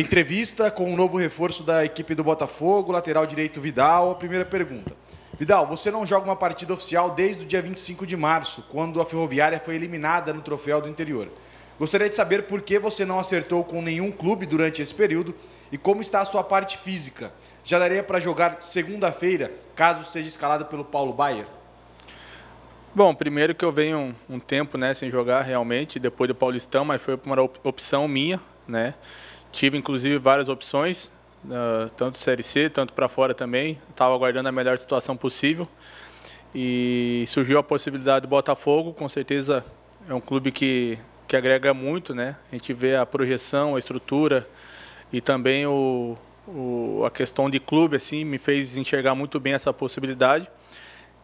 Entrevista com o um novo reforço da equipe do Botafogo, lateral direito Vidal. A primeira pergunta. Vidal, você não joga uma partida oficial desde o dia 25 de março, quando a Ferroviária foi eliminada no Troféu do Interior. Gostaria de saber por que você não acertou com nenhum clube durante esse período e como está a sua parte física. Já daria para jogar segunda-feira, caso seja escalado pelo Paulo Baier? Bom, primeiro que eu venho um, um, tempo né, sem jogar realmente, depois do Paulistão, mas foi uma opção minha, né? Tive, inclusive, várias opções, uh, tanto Série C, tanto para fora também. Estava aguardando a melhor situação possível. E surgiu a possibilidade do Botafogo, com certeza é um clube que, que agrega muito, né? A gente vê a projeção, a estrutura e também o, o a questão de clube, assim, me fez enxergar muito bem essa possibilidade.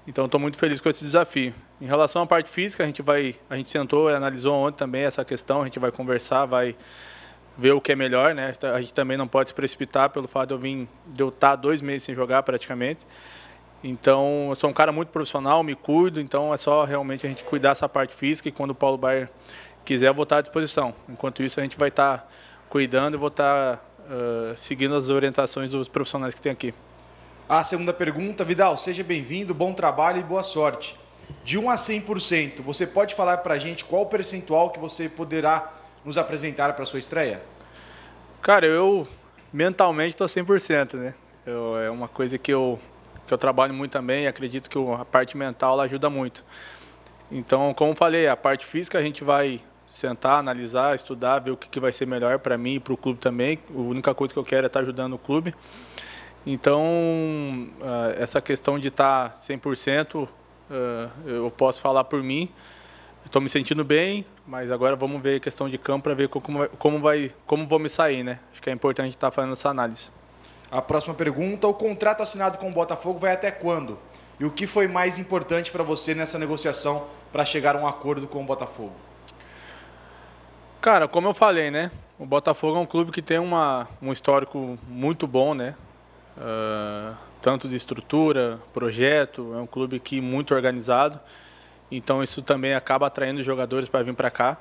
Então estou muito feliz com esse desafio. Em relação à parte física, a gente vai, a gente sentou e analisou ontem também essa questão, a gente vai conversar, vai ver o que é melhor, né? A gente também não pode se precipitar pelo fato de eu vir de eu estar tá dois meses sem jogar praticamente. Então, eu sou um cara muito profissional, me cuido, então é só realmente a gente cuidar essa parte física e quando o Paulo Baier quiser, eu vou estar à disposição. Enquanto isso, a gente vai estar cuidando e vou estar uh, seguindo as orientações dos profissionais que tem aqui. A segunda pergunta, Vidal, seja bem-vindo, bom trabalho e boa sorte. De 1 a 100%, você pode falar para a gente qual percentual que você poderá nos apresentaram para a sua estreia? Cara, eu mentalmente estou 100%, né? Eu, é uma coisa que eu, que eu trabalho muito também e acredito que a parte mental ajuda muito. Então, como falei, a parte física a gente vai sentar, analisar, estudar, ver o que, que vai ser melhor para mim e para o clube também. A única coisa que eu quero é estar tá ajudando o clube. Então, ah, essa questão de tá estar 100%, ah, eu posso falar por mim. Estou me sentindo bem, mas agora vamos ver a questão de campo para ver como como vai, como vou me sair, né? Acho que é importante estar tá fazendo essa análise. A próxima pergunta: o contrato assinado com o Botafogo vai até quando? E o que foi mais importante para você nessa negociação para chegar a um acordo com o Botafogo? Cara, como eu falei, né? O Botafogo é um clube que tem uma, um histórico muito bom, né? Uh, tanto de estrutura, projeto, é um clube que muito organizado. Então isso também acaba atraindo jogadores para vir para cá.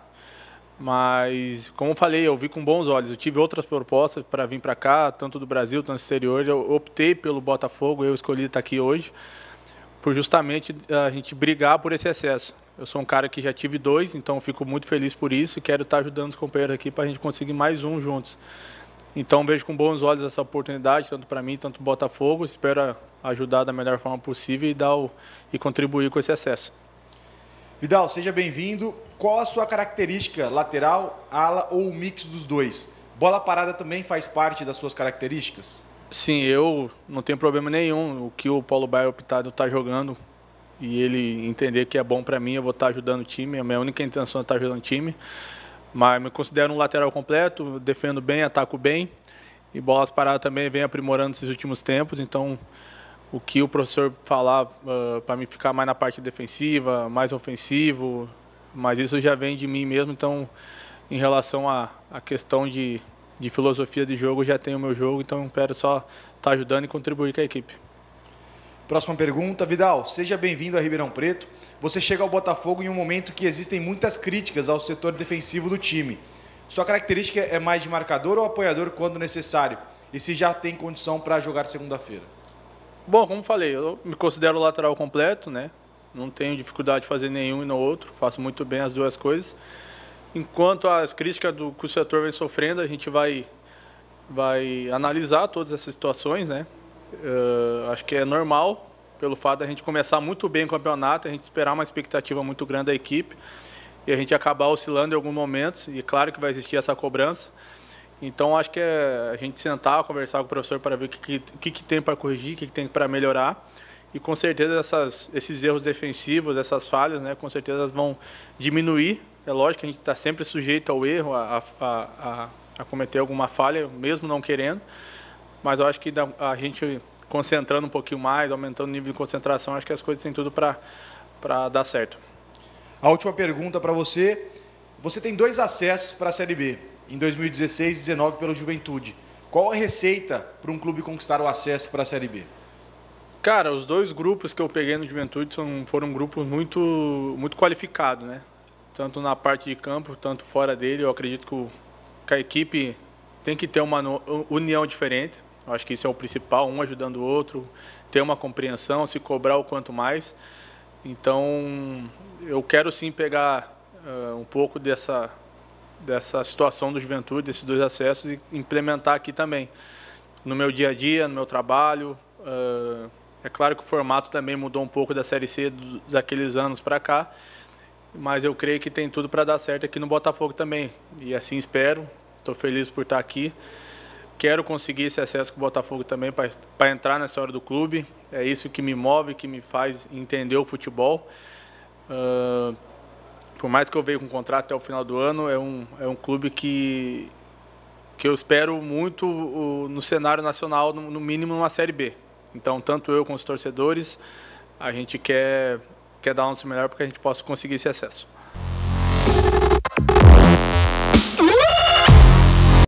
Mas, como falei, eu vi com bons olhos. Eu tive outras propostas para vir para cá, tanto do Brasil, tanto do exterior. Eu optei pelo Botafogo, eu escolhi estar aqui hoje, por justamente eh, a gente brigar por esse acesso. Eu sou um cara que já tive dois, então fico muito feliz por isso e quero estar ajudando os companheiros aqui para a gente conseguir mais um juntos. Então vejo com bons olhos essa oportunidade, tanto para mim, tanto para o Botafogo. Espero ajudar da melhor forma possível e, dar o, e contribuir com esse acesso. Vidal, seja bem-vindo. Qual a sua característica, lateral, ala ou o mix dos dois? Bola parada também faz parte das suas características? Sim, eu não tenho problema nenhum. O que o Paulo Baio optado está jogando e ele entender que é bom para mim, eu vou estar tá ajudando o time. A minha única intenção é estar tá ajudando o time. Mas me considero um lateral completo, defendo bem, ataco bem. E bolas paradas também vem aprimorando esses últimos tempos. Então, o que o professor falar uh, ah, para mim ficar mais na parte defensiva, mais ofensivo, mas isso já vem de mim mesmo, então em relação à a, a, questão de, de filosofia de jogo, já tenho o meu jogo, então eu quero só estar tá ajudando e contribuir com a equipe. Próxima pergunta, Vidal, seja bem-vindo a Ribeirão Preto. Você chega ao Botafogo em um momento que existem muitas críticas ao setor defensivo do time. Sua característica é mais de marcador ou apoiador quando necessário? E se já tem condição para jogar segunda-feira? Bom, como falei, eu me considero lateral completo, né? Não tenho dificuldade de fazer nenhum e no outro, faço muito bem as duas coisas. Enquanto as críticas do que o setor vem sofrendo, a gente vai, vai analisar todas essas situações, né? Uh, acho que é normal, pelo fato da gente começar muito bem o campeonato, a gente esperar uma expectativa muito grande da equipe e a gente acabar oscilando em alguns momentos, e é claro que vai existir essa cobrança. Então, acho que é a gente sentar, conversar com o professor para ver o que, que, que tem para corrigir, o que, que tem para melhorar. E com certeza essas, esses erros defensivos, essas falhas, né, com certeza elas vão diminuir. É lógico que a gente está sempre sujeito ao erro, a, a, a, a, cometer alguma falha, mesmo não querendo. Mas eu acho que a gente concentrando um pouquinho mais, aumentando o nível de concentração, acho que as coisas têm tudo para dar certo. A última pergunta para você. Você tem dois acessos para a Série B em 2016 e 19 pelo Juventude. Qual a receita para um clube conquistar o acesso para a Série B? Cara, os dois grupos que eu peguei no Juventude são, foram grupos muito, muito qualificados, né? Tanto na parte de campo, tanto fora dele. Eu acredito que, o, que a equipe tem que ter uma união diferente. Eu acho que isso é o principal, um ajudando o outro, ter uma compreensão, se cobrar o quanto mais. Então, eu quero sim pegar uh, um pouco dessa, dessa situação do Juventude, desses dois acessos e implementar aqui também. No meu dia a dia, no meu trabalho. Eh, é claro que o formato também mudou um pouco da Série C daqueles anos para cá, mas eu creio que tem tudo para dar certo aqui no Botafogo também. E assim espero. Estou feliz por estar tá aqui. Quero conseguir esse acesso com o Botafogo também para entrar na história do clube. É isso que me move, que me faz entender o futebol. Uh, por mais que eu venha com um contrato até o final do ano, é um, é um clube que, que eu espero muito no cenário nacional, no, no mínimo numa Série B. Então, tanto eu como os torcedores, a gente quer, quer dar o nosso melhor para que a gente possa conseguir esse acesso.